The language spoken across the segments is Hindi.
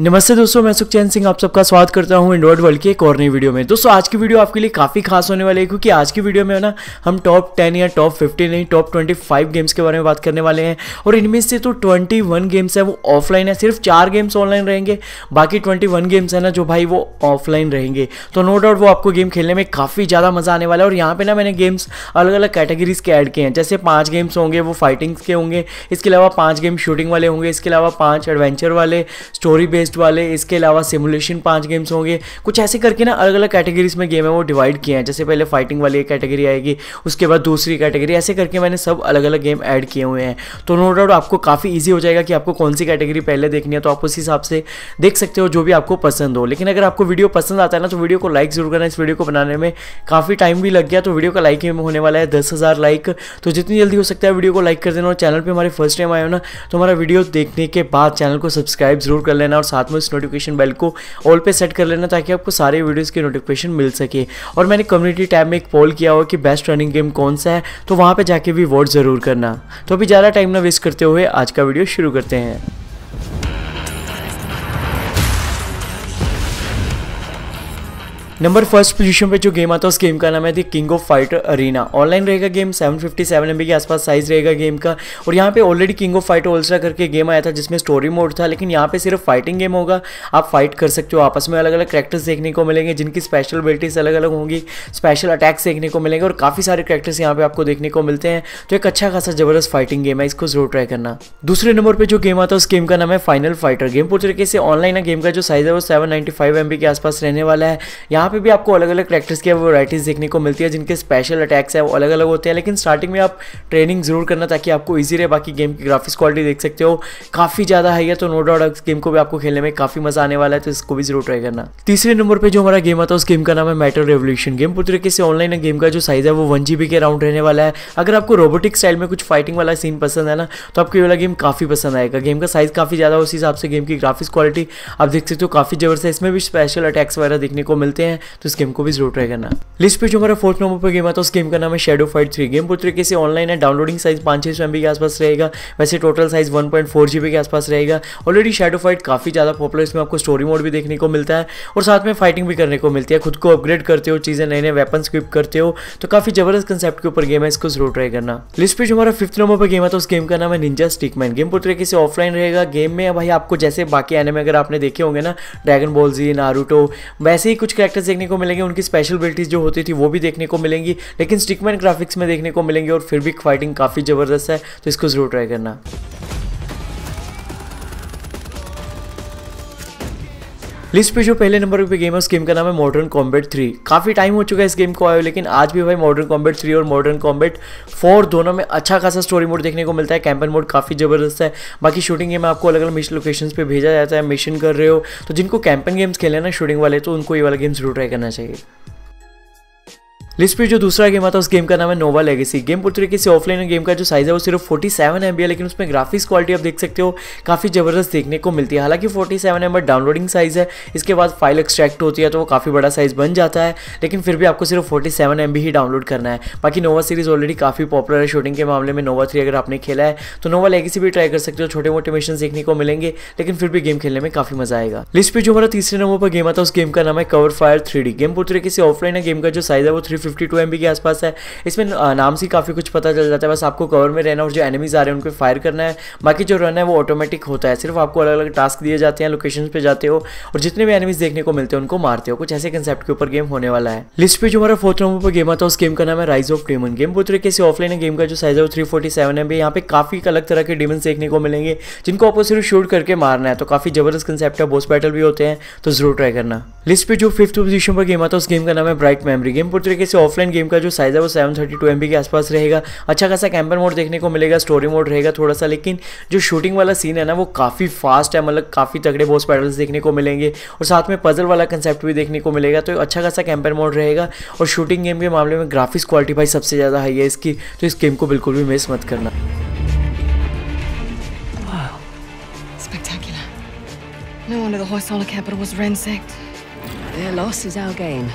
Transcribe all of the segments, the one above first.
नमस्ते दोस्तों मैं सुखचैन सिंह आप सबका स्वागत करता हूं एंड्रॉइड वर्ल्ड के एक और नई वीडियो में दोस्तों आज की वीडियो आपके लिए काफ़ी खास होने वाली है क्योंकि आज की वीडियो में ना हम टॉप टेन या टॉप फिफ्टी नहीं टॉप ट्वेंटी फाइव गेम्स के बारे में बात करने वाले हैं और इनमें से तो वन गेम्स है वो ऑफलाइन है सिर्फ चार गेम्स ऑनलाइन रहेंगे बाकी ट्वेंटी गेम्स है ना जो भाई वो ऑफलाइन रहेंगे तो नो डाउट वो आपको गेम खेलने में काफ़ी ज़्यादा मज़ा आने वाला है और यहाँ पर ना मैंने गेम्स अलग अलग कैटेगरीज के ऐड किए हैं जैसे पाँच गेम्स होंगे वो फाइटिंग्स के होंगे इसके अलावा पाँच गेम शूटिंग वाले होंगे इसके अलावा पाँच एडवेंचर वाले स्टोरी बेस्ड बेस्ड वाले इसके अलावा सिमुलेशन पांच गेम्स होंगे कुछ ऐसे करके ना अलग अलग कैटेगरीज में गेम है वो डिवाइड किए हैं जैसे पहले फाइटिंग वाली एक कैटेगरी आएगी उसके बाद दूसरी कैटेगरी ऐसे करके मैंने सब अलग अलग गेम ऐड किए हुए हैं तो नो डाउट आपको काफ़ी ईजी हो जाएगा कि आपको कौन सी कैटेगरी पहले देखनी है तो आप उस हिसाब से देख सकते हो जो भी आपको पसंद हो लेकिन अगर आपको वीडियो पसंद आता है ना तो वीडियो को लाइक जरूर करना इस वीडियो को बनाने में काफ़ी टाइम भी लग गया तो वीडियो का लाइक होने वाला है दस हज़ार लाइक तो जितनी जल्दी हो सकता है वीडियो को लाइक कर देना और चैनल पर हमारे फर्स्ट टाइम आए हो ना तो हमारा वीडियो देखने के बाद चैनल को सब्सक्राइब जरूर कर लेना और साथ में उस नोटिफिकेशन बेल को ऑल पे सेट कर लेना ताकि आपको सारे वीडियोज़ की नोटिफिकेशन मिल सके और मैंने कम्युनिटी टैब में एक पोल किया हुआ कि बेस्ट रनिंग गेम कौन सा है तो वहाँ पर जाके भी वोट ज़रूर करना तो अभी ज़्यादा टाइम ना वेस्ट करते हुए आज का वीडियो शुरू करते हैं नंबर फर्स्ट पोजीशन पे जो गेम आता है उस गेम का नाम है the king of fighter arena online रहेगा गेम 757 एमबी के आसपास साइज रहेगा गेम का और यहाँ पे already king of fighter allstar करके गेम आया था जिसमें स्टोरी मोड था लेकिन यहाँ पे सिर्फ फाइटिंग गेम होगा आप फाइट कर सकते हो आपस में अलग अलग करेक्टर्स देखने को मिलेंगे जिनकी स्पेशल बिल्टीज अलग अलग होंगी स्पेशल अटैक्स देखने को मिलेंगे और काफ़ी सारे करेक्टर्स यहाँ पे आपको देखने को मिलते हैं तो एक अच्छा खासा जबरदस्त फाइटिंग गेम है इसको जरूर ट्राई करना दूसरे नंबर पर जो गेम आता है उस गेम का नाम है फाइनल फाइटर गेम पूरी तरीके से ऑनलाइन गेम का जो साइज है वो सेवन नाइन्टी के आसपास रहने वाला है यहाँ पे भी आपको अलग अलग करेक्टर्स की वराइटीज़ देखने को मिलती है जिनके स्पेशल अटैक्स है वो अलग अलग होते हैं लेकिन स्टार्टिंग में आप ट्रेनिंग ज़रूर करना ताकि आपको ईजी रहे बाकी गेम की ग्राफिक्स क्वालिटी देख सकते हो काफ़ी ज़्यादा है तो नो डाउट इस गेम को भी आपको खेलने में काफ़ी मज़ा आने वाला है तो इसको भी ज़रूर ट्राई करना तीसरे नंबर पर जो हमारा गेम आता है उस गेम का नाम है मेटर रेवोल्यूशन गेम पूरी तरीके से ऑनलाइन गेम का जो साइज़ है वो वन जी के अराउंड रहने वाला है अगर आपको रोबोटिक स्टाइल में कुछ फाइटिंग वाला सीन पसंद है ना तो आपको ये वाला गेम काफ़ी पसंद आएगा गेम का साइज़ काफ़ी ज़्यादा उस हिसाब से गेम की ग्राफिक्स क्वालिटी आप देख सकते हो काफ़ी ज़बरदस्त है इसमें भी स्पेशल अटैक्स वगैरह देखने को मिलते हैं तो इस गेम को भी जरूर ट्राई करना लिस्ट पे जो हमारा फोर्थ नंबर पर गेम आता है उस गेम का नाम है शेडो फाइट थ्री गेम पूरी तरीके से ऑनलाइन है डाउनलोडिंग साइज पांच छह सौ के आसपास रहेगा वैसे total size one point four G B के आसपास रहेगा ऑलरेडी शेडो फाइट काफ़ी ज़्यादा पॉपुलर इसमें आपको स्टोरी मोड भी देखने को मिलता है और साथ में फाइटिंग भी करने को मिलती है खुद को अपग्रेड करते हो चीज़ें नए नए वेपन स्क्विप करते हो तो काफ़ी जबरदस्त कंसेप्ट के ऊपर गेम है इसको जरूर ट्राई करना लिस्ट पे जो हमारा फिफ्थ नंबर पर गेम आता है उस गेम का नाम है निंजा स्टिकमैन गेम पूरी तरीके से ऑफलाइन रहेगा गेम में भाई आपको जैसे बाकी एने अगर आपने देखे होंगे ना ड्रैगन बॉल जी नारूटो वैसे ही कुछ करेक्टर कैरेक्टर्स देखने को मिलेंगे उनकी स्पेशल बिलिटीज जो होती थी वो भी देखने को मिलेंगी लेकिन स्टिकमैन ग्राफिक्स में देखने को मिलेंगे और फिर भी फाइटिंग काफ़ी ज़बरदस्त है तो इसको ज़रूर ट्राई करना लिस्ट पे जो पहले नंबर पे गेम है उस गेम का नाम है मॉडर्न कॉम्बेट थ्री काफ़ी टाइम हो चुका है इस गेम को आयो लेकिन आज भी भाई मॉडर्न कॉम्बेट थ्री और मॉडर्न कॉम्बेट फोर दोनों में अच्छा खासा स्टोरी मोड देखने को मिलता है कैंपन मोड काफ़ी ज़बरदस्त है बाकी शूटिंग गेम आपको अलग अलग लोकेशन पर भेजा जाता है मिशन कर रहे हो तो जिनको कैंपन गेम्स खेले ना शूटिंग वाले तो उनको ये वाला गेम जरूर ट्राई करना चाहिए लिस्ट पे जो दूसरा गेम आता है उस गेम का नाम है नोवा लेगेसी गेम पूरी तरीके से ऑफलाइन गेम का जो साइज है वो सिर्फ 47 सेवन है लेकिन उसमें ग्राफिक्स क्वालिटी आप देख सकते हो काफ़ी ज़बरदस्त देखने को मिलती है हालांकि 47 सेवन एम डाउनलोडिंग साइज़ है इसके बाद फाइल एक्सट्रैक्ट होती है तो वो काफ़ी बड़ा साइज़ बन जाता है लेकिन फिर भी आपको सिर्फ फोर्टी सेवन ही डाउनलोड करना है बाकी नोवा सीरीज़ ऑलरेडी काफ़ी पॉपुलर है शूटिंग के मामले में नोवा थ्री अगर आपने खेला है तो नोवा लेगेसी भी ट्राई कर सकते हो छोटे मोटे मिशन देखने को मिलेंगे लेकिन फिर भी गेम खेलने में काफ़ी मज़ा आएगा लिस्ट पे जो हमारा तीसरे नंबर पर गेम आता है उस गेम का नाम है कवर फायर थ्री गेम पूरी तरीके से ऑफलाइन गेम का जो साइज़ है वो थ्री फिफ्टी टू के आसपास है इसमें नाम से काफ़ी कुछ पता चल जाता है बस आपको कवर में रहना और जो एनिमीज़ आ रहे हैं उनको फायर करना है बाकी जो रन है वो ऑटोमेटिक होता है सिर्फ आपको अलग अलग टास्क दिए जाते हैं लोकेशन पर जाते हो और जितने भी एनिमीज़ देखने को मिलते हैं उनको मारते हो कुछ ऐसे कंसेप्ट के ऊपर गेम होने वाला है लिस्ट पर जो हमारा फोर्थ नंबर पर गेम आता है उस गेम का नाम है राइज ऑफ डेमन गेम पूरी तरीके से ऑफलाइन गेम का जो साइज है वो थ्री फोर्टी सेवन है यहाँ पे काफ़ी अलग तरह के डेमन देखने को मिलेंगे जिनको आपको सिर्फ शूट करके मारना है तो काफ़ी जबरदस्त कंसेप्ट है बोस बैटल भी होते हैं तो जरूर ट्राई करना लिस्ट पे जो फिफ्थ पोजीशन पर गेम आता है उस गेम का नाम है ब्राइट मेमरी गेम पूरी तरीके इस ऑफलाइन गेम का जो साइज़ है वो सेवन थर्टी टू एम के आसपास रहेगा अच्छा खासा कैंपर मोड देखने को मिलेगा स्टोरी मोड रहेगा थोड़ा सा लेकिन जो शूटिंग वाला सीन है ना वो काफ़ी फास्ट है मतलब काफ़ी तगड़े बॉस पैडल्स देखने को मिलेंगे और साथ में पजल वाला कंसेप्ट भी देखने को मिलेगा तो अच्छा खासा कैंपर मोड रहेगा और शूटिंग गेम के मामले में ग्राफिक्स क्वालिटी भाई सबसे ज़्यादा हाई है इसकी तो इस गेम को बिल्कुल भी मिस मत करना No wonder the Hoysala capital was ransacked. Their loss is our gain.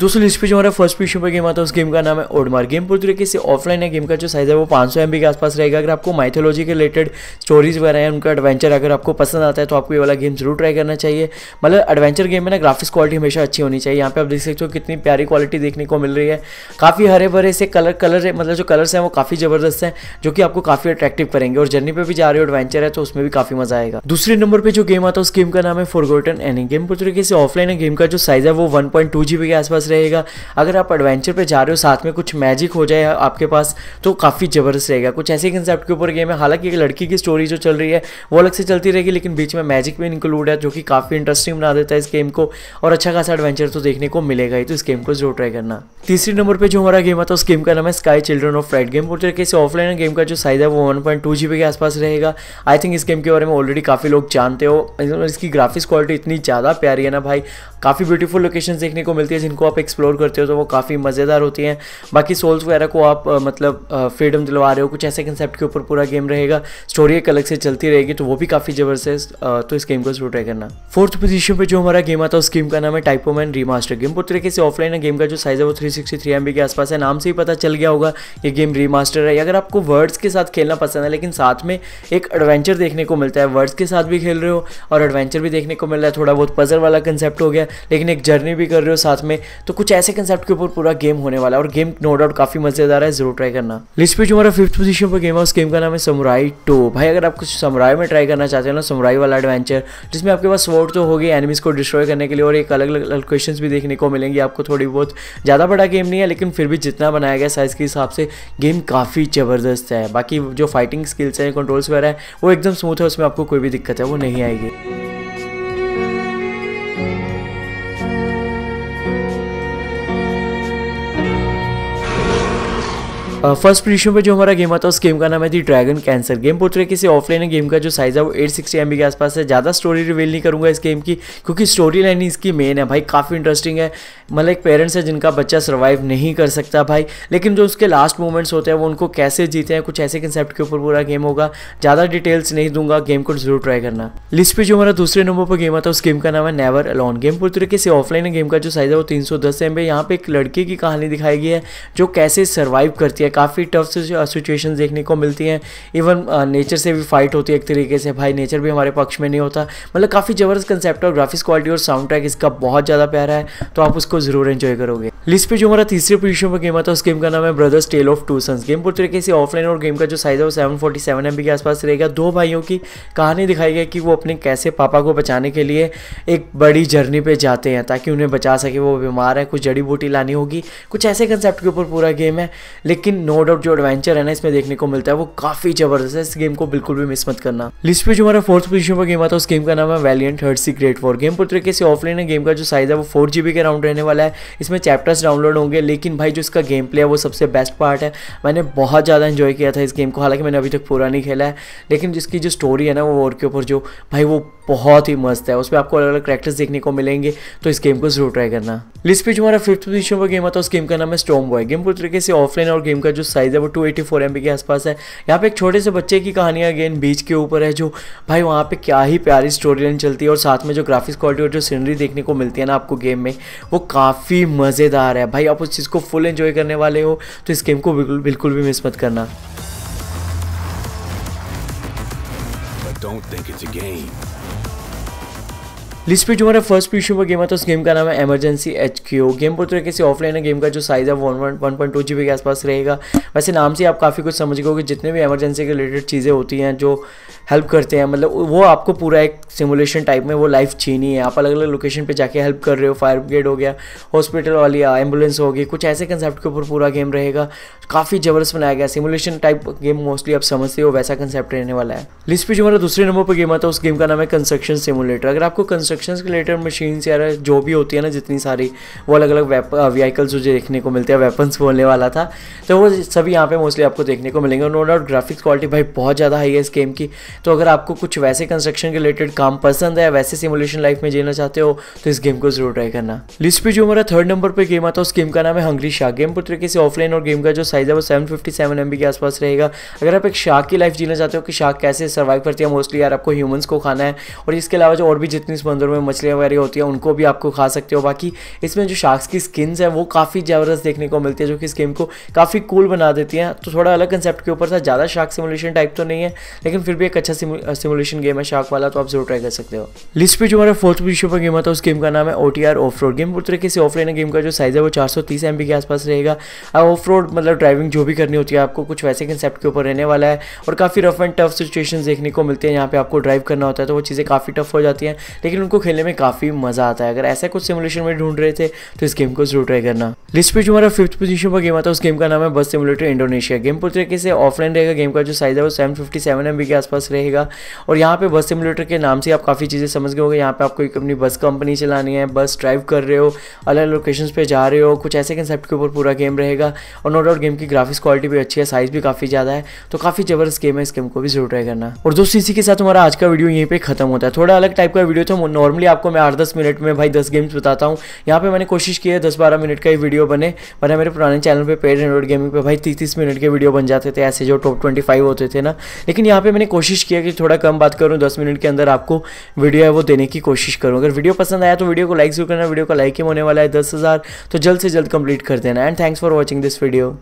दोस्तों लिस्ट पे जो हमारा फर्स्ट पोजीशन पर गेम आता है उस गेम का नाम है ओडमार गेम पूरी तरीके से ऑफलाइन है गेम का जो साइज है वो पाँच सौ के आसपास रहेगा अगर आपको माइथोलॉजी के रिलेटेड स्टोरीज वगैरह हैं उनका एडवेंचर अगर आपको पसंद आता है तो आपको ये वाला गेम जरूर ट्राई करना चाहिए मतलब एडवेंचर गेम में ना ग्राफिक्स क्वालिटी हमेशा अच्छी होनी चाहिए यहाँ पे आप देख सकते हो कितनी प्यारी क्वालिटी देखने को मिल रही है काफ़ी हरे भरे से कलर कलर मतलब जो कलर्स हैं वो काफ़ी ज़बरदस्त हैं जो कि आपको काफ़ी अट्रैक्टिव करेंगे और जर्नी पर भी जा रहे हो एडवेंचर है तो उसमें भी काफ़ी मज़ा आएगा दूसरे नंबर पर जो गेम आता है उस गेम का नाम है फोरगोटन एनी गेम पूरी तरीके से ऑफलाइन है गेम का जो साइज है वो वन के आसपास ज़बरदस्त रहेगा अगर आप एडवेंचर पर जा रहे हो साथ में कुछ मैजिक हो जाए आपके पास तो काफ़ी ज़बरदस्त रहेगा कुछ ऐसे कंसेप्ट के ऊपर गेम है हालांकि एक लड़की की स्टोरी जो चल रही है वो अलग से चलती रहेगी लेकिन बीच में मैजिक भी इंक्लूड है जो कि काफ़ी इंटरेस्टिंग बना देता है इस गेम को और अच्छा खासा एडवेंचर तो देखने को मिलेगा ही तो इस गेम को जरूर ट्राई करना तीसरे नंबर पर जो हमारा गेम आता है उस गेम का नाम है sky children of fried game पूरी तरीके से ऑफलाइन गेम का जो साइज़ है वो वन पॉइंट टू के आसपास रहेगा आई थिंक इस गेम के बारे में ऑलरेडी काफ़ी लोग जानते हो इसकी ग्राफिक्स क्वालिटी इतनी ज़्यादा प्यारी है ना भाई काफ़ी ब्यूटीफुल लोकेशन देखने को मिलती है जिनको आप एक्सप्लोर करते हो तो वो काफ़ी मज़ेदार होती हैं बाकी सोल्स वगैरह को आप मतलब फ्रीडम दिलवा रहे हो कुछ ऐसे कंसेप्ट के ऊपर पूरा गेम रहेगा स्टोरी एक अलग से चलती रहेगी तो वो भी काफ़ी ज़बरदस्त तो इस गेम को जरूर ट्राई करना फोर्थ पोजीशन पर जो हमारा गेम आता है उस गेम का नाम है मैन रीमास्टर गेम पूरी तरीके से ऑफलाइन गेम का जो साइज है वो थ्री सिक्सटी के आसपास है नाम से ही पता चल गया होगा ये गेम रीमास्टर है अगर आपको वर्ड्स के साथ खेलना पसंद है लेकिन साथ में एक एडवेंचर देखने को मिलता है वर्ड्स के साथ भी खेल रहे हो और एडवेंचर भी देखने को मिल रहा है थोड़ा बहुत पजल वाला कंसेप्ट हो गया लेकिन एक जर्नी भी कर रहे हो साथ में तो कुछ ऐसे कंसेप्ट के ऊपर पूरा गेम होने वाला है और गेम नो डाउट काफी मजेदार है जरूर ट्राई करना लिस्ट पे जो हमारा फिफ्थ पोजीशन पर गेम है उस गेम का नाम है समुराई टो भाई अगर आप कुछ समुराई में ट्राई करना चाहते हो ना समुराई वाला एडवेंचर जिसमें आपके पास वोट तो होगी एनिमीज को डिस्ट्रॉय करने के लिए और एक अलग अलग क्वेश्चन भी देखने को मिलेंगे आपको थोड़ी बहुत ज़्यादा बड़ा गेम नहीं है लेकिन फिर भी जितना बनाया गया साइज़ के हिसाब से गेम काफ़ी ज़बरदस्त है बाकी जो फाइटिंग स्किल्स हैं कंट्रोल्स वगैरह है वो एकदम स्मूथ है उसमें आपको कोई भी दिक्कत है वो नहीं आएगी फर्स्ट पोजिशन पे जो हमारा गेम आता है उस गेम का नाम है दी ड्रैगन कैंसर गेम पूरी तरीके से ऑफलाइन गेम का जो साइज है वो एट सिक्सटी एम के आसपास है ज़्यादा स्टोरी रिवील नहीं करूँगा इस गेम की क्योंकि स्टोरी लाइन इसकी मेन है भाई काफ़ी इंटरेस्टिंग है मतलब एक पेरेंट्स है जिनका बच्चा सर्वाइव नहीं कर सकता भाई लेकिन जो उसके लास्ट मोमेंट्स होते हैं वो उनको कैसे जीते हैं कुछ ऐसे कंसेप्ट के ऊपर पूरा गेम होगा ज़्यादा डिटेल्स नहीं दूंगा गेम को जरूर ट्राई करना लिस्ट पे जो हमारा दूसरे नंबर पर गेम आता है उस गेम का नाम है नेवर अलॉन गेम पूरी तरीके से ऑफलाइन गेम का जो साइज है वो तीन सौ दस एम है यहाँ पे एक लड़की की कहानी दिखाई गई है जो कैसे सर्वाइव करती है है काफ़ी टफ सिचुएशन देखने को मिलती हैं इवन नेचर से भी फाइट होती है एक तरीके से भाई नेचर भी हमारे पक्ष में नहीं होता मतलब काफ़ी ज़बरदस्त कंसेप्ट और ग्राफिक्स क्वालिटी और साउंड ट्रैक इसका बहुत ज़्यादा प्यारा है तो आप उसको ज़रूर एंजॉय करोगे लिस्ट पे जो हमारा तीसरे पोजीशन पर गेम आता है उस गेम का नाम है brothers tale of two sons game पूरी तरीके से ऑफलाइन और गेम का जो साइज़ है वो सेवन फोर्टी सेवन एम के आसपास रहेगा दो भाइयों की कहानी दिखाई गई कि वो अपने कैसे पापा को बचाने के लिए एक बड़ी जर्नी पे जाते हैं ताकि उन्हें बचा सके वो बीमार है कुछ जड़ी बूटी लानी होगी कुछ ऐसे कंसेप्ट के ऊपर पूरा गेम है लेकिन नो डाउट जो एडवेंचर है ना इसमें देखने को मिलता है वो काफी जबरदस्त है इस गेम को बिल्कुल भी मिस मत करना लिस्ट पे जो हमारा फोर्थ पोजीशन पर गेम आता है उस गेम का नाम है valiant heart the great war game पूरी तरीके से ऑफलाइन गेम का जो साइज है वो फोर जीबी के राउंड रहने वाला है इसमें चैप्टर्स डाउनलोड होंगे लेकिन भाई जो इसका गेम प्ले है वो सबसे बेस्ट पार्ट है मैंने बहुत ज़्यादा इंजॉय किया था इस गेम को हालांकि मैंने अभी तक पूरा नहीं खेला है लेकिन जिसकी जो स्टोरी है ना वो और के ऊपर जो भाई वो बहुत ही मस्त है उसमें आपको अलग अलग करेक्टर्स देखने को मिलेंगे तो इस गेम को जरूर ट्राई करना लिस्ट पे जो हमारा फिफ्थ पोजीशन पर गेम आता है उस गेम का नाम है स्टॉम बॉय गेम पूरी तरीके से ऑफलाइन और गेम का जो साइज़ है वो two eighty four M B के आसपास है यहाँ पे एक छोटे से बच्चे की कहानियाँ अगेन बीच के ऊपर है जो भाई वहाँ पे क्या ही प्यारी स्टोरी लाइन चलती है और साथ में जो ग्राफिक्स क्वालिटी और जो सीनरी देखने को मिलती है ना आपको गेम में वो काफ़ी मज़ेदार है भाई आप उस चीज़ को फुल इन्जॉय करने वाले हो तो इस गेम को बिल्कुल बिल्कुल भी मिस मत करना Don't think it's a game. List पे जो हमारा फर्स्ट प्रीशो पर गेम है तो उस गेम का नाम है एमरजेंसी एच क्यू गेम पूरी तरीके से ऑफलाइन है गेम का जो साइज है one one one point two G B के आसपास रहेगा वैसे नाम से आप काफ़ी कुछ समझ गए जितने भी एमरजेंसी के रिलेटेड चीज़ें होती हैं जो हेल्प करते हैं मतलब वो आपको पूरा एक सिमुलेशन टाइप में वो लाइफ छीनी है आप अलग अलग लोकेशन पर जाके हेल्प कर रहे हो फायर ब्रिगेड हो गया हॉस्पिटल वाली एम्बुलेंस होगी कुछ ऐसे कंसेप्ट के ऊपर पूरा गेम रहेगा काफ़ी ज़बरदस्त बनाया गया सिमुलेशन टाइप गेम मोस्टली आप समझते हो वैसा कंसेप्ट रहने वाला है लिस्ट पे जो हमारा दूसरे नंबर पर गेम आता है उस गेम का नाम है कंस्ट्रक्शन सिमुलेटर अगर आपको कंस्ट्रक्शन कंस्ट्रक्शन के रिलेटेड मशीन्स यार जो भी होती है ना जितनी सारी वो अलग अलग व्हीकल्स मुझे देखने को मिलते हैं वेपन्स बोलने वाला था तो वो सभी यहाँ पे मोस्टली आपको देखने को मिलेंगे नो डाउट ग्राफिक्स क्वालिटी भाई बहुत ज़्यादा हाई है इस गेम की तो अगर आपको कुछ वैसे कंस्ट्रक्शन के रिलेटेड काम पसंद है वैसे सिमुलेशन लाइफ में जीना चाहते हो तो इस गेम को जरूर ट्राई करना लिस्ट पे जो हमारा थर्ड नंबर पर गेम आता है उस गेम का नाम है हंग्री शाह गेम पुत्र किसी ऑफलाइन और गेम का जो साइज है वो seven fifty seven M B के आसपास रहेगा अगर आप एक शाक की लाइफ जीना चाहते हो कि शाक कैसे सर्वाइव करती है मोस्टली यार आपको ह्यूमन्स को खाना है और इसके अलावा जो और भी जितनी समुद्र में मछलियाँ वगैरह होती हैं उनको भी आपको खा सकते हो बाकी इसमें जो शार्क्स की स्किन्स हैं वो काफ़ी जबरदस्त देखने को मिलती है जो कि इस गेम को काफ़ी कूल बना देती हैं तो थोड़ा अलग कंसेप्ट के ऊपर था ज़्यादा शार्क सिमुलेशन टाइप तो नहीं है लेकिन फिर भी एक अच्छा सिमुलेशन गेम है शार्क वाला तो आप जरूर ट्राई कर सकते हो लिस्ट पर जो हमारा फोर्थ पोजिशन पर गेम आता है उस गेम का नाम है O T R off road game पूरी तरीके से लाइन गेम का जो साइज़ है वो चार सौ तीस एम बी के आसपास रहेगा ऑफ रोड मतलब ड्राइविंग जो भी करनी होती है आपको कुछ वैसे कंसेप्ट के ऊपर रहने वाला है और काफ़ी रफ एंड टफ सिचुएशन देखने को मिलती है यहाँ पे आपको ड्राइव करना होता है तो वो चीज़ें काफ़ी टफ हो जाती हैं लेकिन को खेलने में काफ़ी मज़ा आता है अगर ऐसा कुछ सिमुलेशन में ढूंढ रहे थे तो इस गेम को जरूर ट्राई करना लिस्ट पे जो हमारा फिफ्थ पोजीशन पर गेम आता है उस गेम का नाम है बस सिमुलेटर इंडोनेशिया गेम पूरी तरीके से ऑफलाइन रहेगा गेम का जो साइज़ है वो सेवन फिफ्टी के आसपास रहेगा और यहाँ पे बस सिमुलेटर के नाम से आप काफ़ी चीज़ें समझ गए होंगे यहाँ पे आपको एक अपनी बस कंपनी चलानी है बस ड्राइव कर रहे हो अलग अलग लोकेशन पर जा रहे हो कुछ ऐसे कंसेप्ट के ऊपर पूरा गेम रहेगा और नो डाउट गेम की ग्राफिक्स क्वालिटी भी अच्छी है साइज़ भी काफ़ी ज़्यादा है तो काफ़ी जबरदस्त गेम है इस गेम को भी जरूर ट्राई करना और दोस्तों इसी के साथ हमारा आज का वीडियो यहीं पर खत्म होता है थोड़ा अलग टाइप का वीडियो था नॉर्मली आपको मैं आठ दस मिनट में भाई दस गेम्स बताता हूँ यहाँ पे मैंने कोशिश की है दस बारह मिनट का ही वीडियो बने पर मेरे पुराने चैनल पे पेड एंड्रॉइड गेमिंग पे भाई तीस तीस मिनट के वीडियो बन जाते थे ऐसे जो टॉप ट्वेंटी फाइव होते थे ना लेकिन यहाँ पर मैंने कोशिश किया कि थोड़ा कम बात करूँ दस मिनट के अंदर आपको वीडियो है वो देने की कोशिश करूँ अगर वीडियो पसंद आया तो वीडियो को लाइक जरूर करना वीडियो का लाइक ही होने वाला है दस हज़ार तो जल्द से जल्द कंप्लीट कर देना and thanks for watching this video